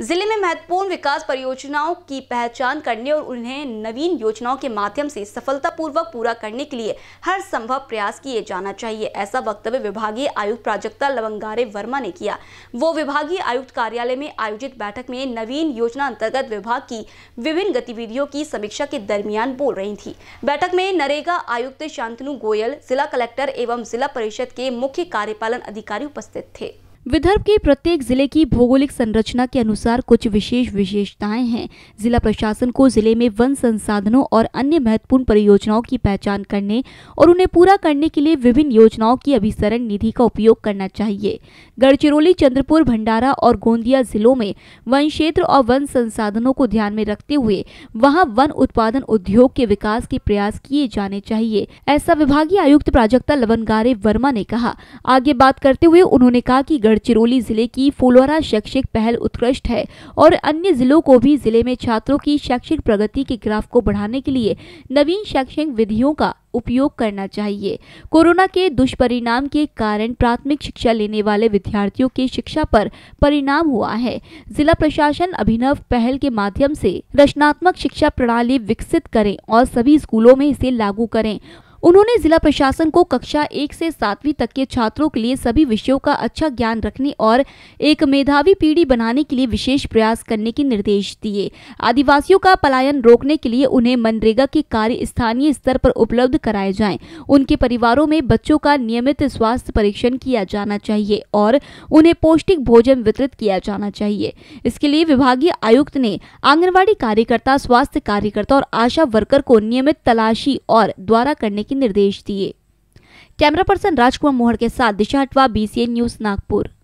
जिले में महत्वपूर्ण विकास परियोजनाओं की पहचान करने और उन्हें नवीन योजनाओं के माध्यम से सफलतापूर्वक पूरा करने के लिए हर संभव प्रयास किए जाना चाहिए ऐसा वक्तव्य विभागीय आयुक्त प्राजक्ता लवंगारे वर्मा ने किया वो विभागीय आयुक्त कार्यालय में आयोजित बैठक में नवीन योजना अंतर्गत विभाग की विभिन्न गतिविधियों की समीक्षा के दरमियान बोल रही थी बैठक में नरेगा आयुक्त शांतनु गोयल जिला कलेक्टर एवं जिला परिषद के मुख्य कार्यपालन अधिकारी उपस्थित थे विदर्भ के प्रत्येक जिले की भौगोलिक संरचना के अनुसार कुछ विशेष विशेषताएं हैं जिला प्रशासन को जिले में वन संसाधनों और अन्य महत्वपूर्ण परियोजनाओं की पहचान करने और उन्हें पूरा करने के लिए विभिन्न योजनाओं की अभिसरण निधि का उपयोग करना चाहिए गढ़चिरौली चंद्रपुर भंडारा और गोंदिया जिलों में वन क्षेत्र और वन संसाधनों को ध्यान में रखते हुए वहाँ वन उत्पादन उद्योग के विकास के प्रयास किए जाने चाहिए ऐसा विभागीय आयुक्त प्राजक्ता लवनगारे वर्मा ने कहा आगे बात करते हुए उन्होंने कहा की गढ़ गढ़चिरौली जिले की फुलवारा शैक्षिक पहल उत्कृष्ट है और अन्य जिलों को भी जिले में छात्रों की शैक्षिक प्रगति के ग्राफ को बढ़ाने के लिए नवीन शैक्षणिक विधियों का उपयोग करना चाहिए कोरोना के दुष्परिणाम के कारण प्राथमिक शिक्षा लेने वाले विद्यार्थियों की शिक्षा पर परिणाम हुआ है जिला प्रशासन अभिनव पहल के माध्यम से रचनात्मक शिक्षा प्रणाली विकसित करें और सभी स्कूलों में इसे लागू करें उन्होंने जिला प्रशासन को कक्षा एक से सातवीं तक के छात्रों के लिए सभी विषयों का अच्छा ज्ञान रखने और एक मेधावी पीढ़ी बनाने के लिए विशेष प्रयास करने के निर्देश दिए आदिवासियों का पलायन रोकने के लिए उन्हें मनरेगा के कार्य स्थानीय स्तर पर उपलब्ध कराए जाएं उनके परिवारों में बच्चों का नियमित स्वास्थ्य परीक्षण किया जाना चाहिए और उन्हें पौष्टिक भोजन वितरित किया जाना चाहिए इसके लिए विभागीय आयुक्त ने आंगनबाड़ी कार्यकर्ता स्वास्थ्य कार्यकर्ता और आशा वर्कर को नियमित तलाशी और द्वारा करने के निर्देश दिए कैमरा पर्सन राजकुमार मोहर के साथ दिशा हटवा बीसीएन न्यूज नागपुर